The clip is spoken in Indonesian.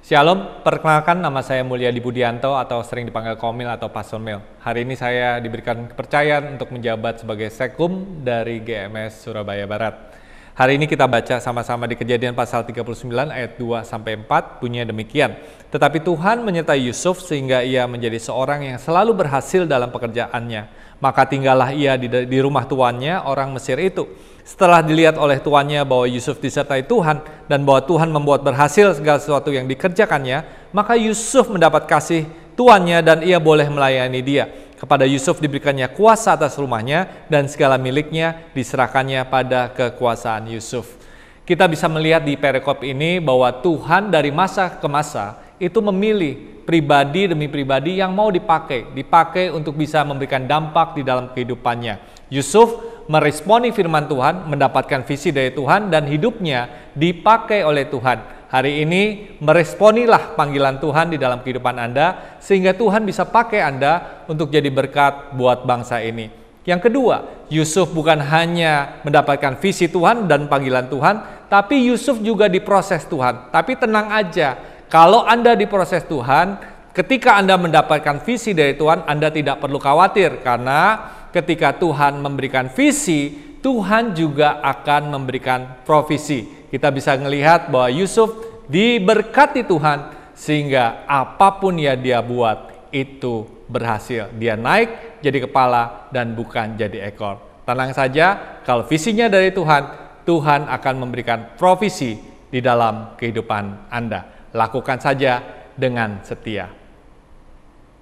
Shalom, perkenalkan nama saya Mulyadi Budianto atau sering dipanggil Komil atau Pasomil. Hari ini saya diberikan kepercayaan untuk menjabat sebagai sekum dari GMS Surabaya Barat. Hari ini kita baca sama-sama di kejadian pasal 39 ayat 2 sampai 4 punya demikian. Tetapi Tuhan menyertai Yusuf sehingga ia menjadi seorang yang selalu berhasil dalam pekerjaannya. Maka tinggallah ia di, di rumah tuannya orang Mesir itu. Setelah dilihat oleh tuannya bahwa Yusuf disertai Tuhan dan bahwa Tuhan membuat berhasil segala sesuatu yang dikerjakannya, maka Yusuf mendapat kasih tuannya dan ia boleh melayani dia. Kepada Yusuf diberikannya kuasa atas rumahnya dan segala miliknya diserahkannya pada kekuasaan Yusuf. Kita bisa melihat di perikop ini bahwa Tuhan dari masa ke masa itu memilih pribadi demi pribadi yang mau dipakai, dipakai untuk bisa memberikan dampak di dalam kehidupannya. Yusuf meresponi firman Tuhan, mendapatkan visi dari Tuhan dan hidupnya dipakai oleh Tuhan hari ini meresponilah panggilan Tuhan di dalam kehidupan Anda sehingga Tuhan bisa pakai Anda untuk jadi berkat buat bangsa ini. Yang kedua, Yusuf bukan hanya mendapatkan visi Tuhan dan panggilan Tuhan, tapi Yusuf juga diproses Tuhan. Tapi tenang aja, kalau Anda diproses Tuhan, ketika Anda mendapatkan visi dari Tuhan, Anda tidak perlu khawatir karena ketika Tuhan memberikan visi, Tuhan juga akan memberikan provisi. Kita bisa melihat bahwa Yusuf diberkati Tuhan sehingga apapun yang dia buat itu berhasil. Dia naik jadi kepala dan bukan jadi ekor. Tenang saja, kalau visinya dari Tuhan, Tuhan akan memberikan provisi di dalam kehidupan Anda. Lakukan saja dengan setia.